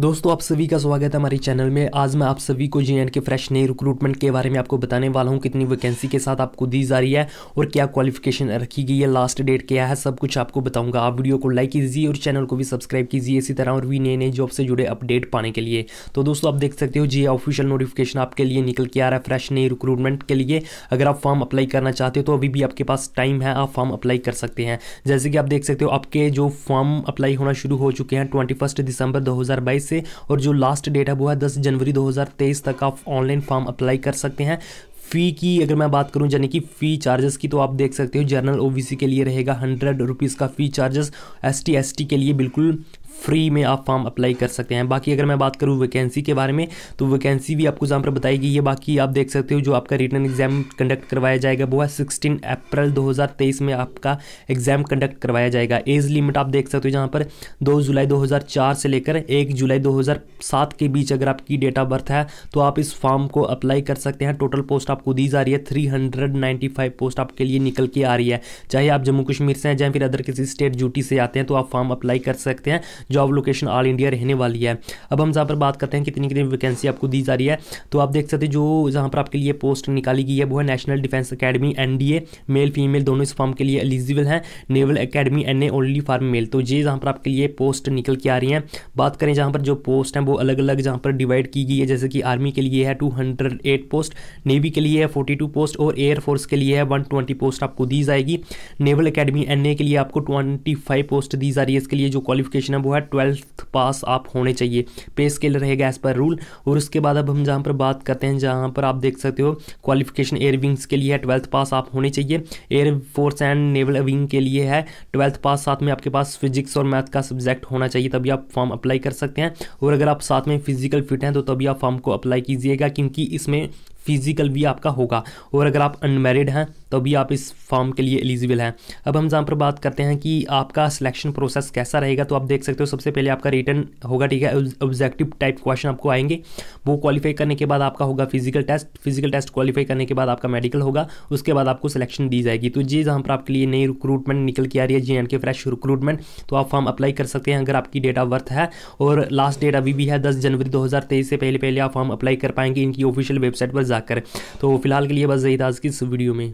दोस्तों आप सभी का स्वागत है हमारे चैनल में आज मैं आप सभी को जे के फ्रेश नए रिक्रूटमेंट के बारे में आपको बताने वाला हूं कितनी वैकेंसी के साथ आपको दी जा रही है और क्या क्वालिफिकेशन रखी गई है लास्ट डेट क्या है सब कुछ आपको बताऊंगा आप वीडियो को लाइक कीजिए और चैनल को भी सब्सक्राइब कीजिए इसी तरह और भी नए नए जॉब से जुड़े अपडेट पाने के लिए तो दोस्तों आप देख सकते हो जी ऑफिशियल नोटिफिकेशन आपके लिए निकल के आ रहा है फ्रेश नए रिक्रूटमेंट के लिए अगर आप फॉर्म अप्लाई करना चाहते हो तो अभी भी आपके पास टाइम है आप फॉर्म अप्लाई कर सकते हैं जैसे कि आप देख सकते हो आपके जो फॉर्म अप्लाई होना शुरू हो चुके हैं ट्वेंटी दिसंबर दो तेईस से और जो लास्ट डेट है वो है दस जनवरी दो तक आप ऑनलाइन फॉर्म अप्लाई कर सकते हैं फ़ी की अगर मैं बात करूं यानी कि फ़ी चार्जेस की तो आप देख सकते हो जनरल ओबीसी के लिए रहेगा हंड्रेड रुपीज़ का फ़ी चार्जेस एसटी एसटी के लिए बिल्कुल फ्री में आप फॉर्म अप्लाई कर सकते हैं बाकी अगर मैं बात करूँ वैकेंसी के बारे में तो वैकेंसी भी आपको जहाँ पर बताई गई है बाकी आप देख सकते हो जो आपका रिटर्न एग्जाम कंडक्ट करवाया जाएगा वो है सिक्सटीन अप्रैल 2023 में आपका एग्जाम कंडक्ट करवाया जाएगा एज लिमिट आप देख सकते हो जहाँ पर दो जुलाई दो से लेकर एक जुलाई दो के बीच अगर आपकी डेट ऑफ बर्थ है तो आप इस फॉर्म को अप्लाई कर सकते हैं टोटल पोस्ट आपको दी जा रही है थ्री पोस्ट आपके लिए निकल के आ रही है चाहे आप जम्मू कश्मीर से हैं या फिर अदर किसी स्टेट ड्यूटी से आते हैं तो आप फॉर्म अप्लाई कर सकते हैं जॉब लोकेशन ऑल इंडिया रहने वाली है अब हम जहाँ पर बात करते हैं कितनी कितनी वैकेंसी आपको दी जा रही है तो आप देख सकते हैं जो जहाँ पर आपके लिए पोस्ट निकाली गई है वो है national defence academy in male female दोनों इस फॉर्म के लिए एलिजिबल हैं naval academy in only form male तो ये जहाँ पर आपके लिए पोस्ट निकल के आ रही हैं बात करें जहाँ पर जो पोस्ट हैं वो अलग अलग जहाँ पर डिवाइड की गई है जैसे कि आर्मी के लिए है टू पोस्ट नेवी के लिए है फोर्टी पोस्ट और एयरफोर्स के लिए है वन पोस्ट आपको दी जाएगी नेवल अकेडमी एन के लिए आपको ट्वेंटी पोस्ट दी जा रही है इसके लिए जो क्वालिफिकेशन है वो है ट्वेल्थ पास आप होने चाहिए पे स्केल रहेगा एज पर रूल और उसके बाद अब हम जहाँ पर बात करते हैं जहाँ पर आप देख सकते हो क्वालिफिकेशन एयर विंग्स के लिए है ट्वेल्थ पास आप होने चाहिए air force and naval wing के लिए है ट्वेल्थ पास साथ में आपके पास फिजिक्स और मैथ का सब्जेक्ट होना चाहिए तभी आप फॉर्म अप्लाई कर सकते हैं और अगर आप साथ में फिजिकल फिट हैं तो तभी आप फॉर्म को अप्लाई कीजिएगा क्योंकि इसमें फिजिकल भी आपका होगा और अगर आप अनमेरिड हैं तो भी आप इस फॉर्म के लिए एलिजिबल हैं अब हम जहाँ पर बात करते हैं कि आपका सिलेक्शन प्रोसेस कैसा रहेगा तो आप देख सकते हो सबसे पहले आपका रिटर्न होगा ठीक है ऑब्जेक्टिव टाइप क्वेश्चन आपको आएंगे वो क्वालिफाई करने के बाद आपका होगा physical test physical test qualify करने के बाद आपका मेडिकल होगा उसके बाद आपको सिलेक्शन दी जाएगी तो जी जहाँ पर आपके लिए नई रिक्रूटमेंट निकल के आ रही है जे के फ्रेश रिक्रूटमेंट तो आप फॉर्म अप्लाई कर सकते हैं अगर आपकी डेट ऑफ बर्थ है और लास्ट डेट अभी भी है दस जनवरी दो से पहले पहले आप फॉर्म अप्लाई कर पाएंगे इनकी ऑफिशियल वेबसाइट पर जाकर तो फिलहाल के लिए बस यही था आज की इस वीडियो में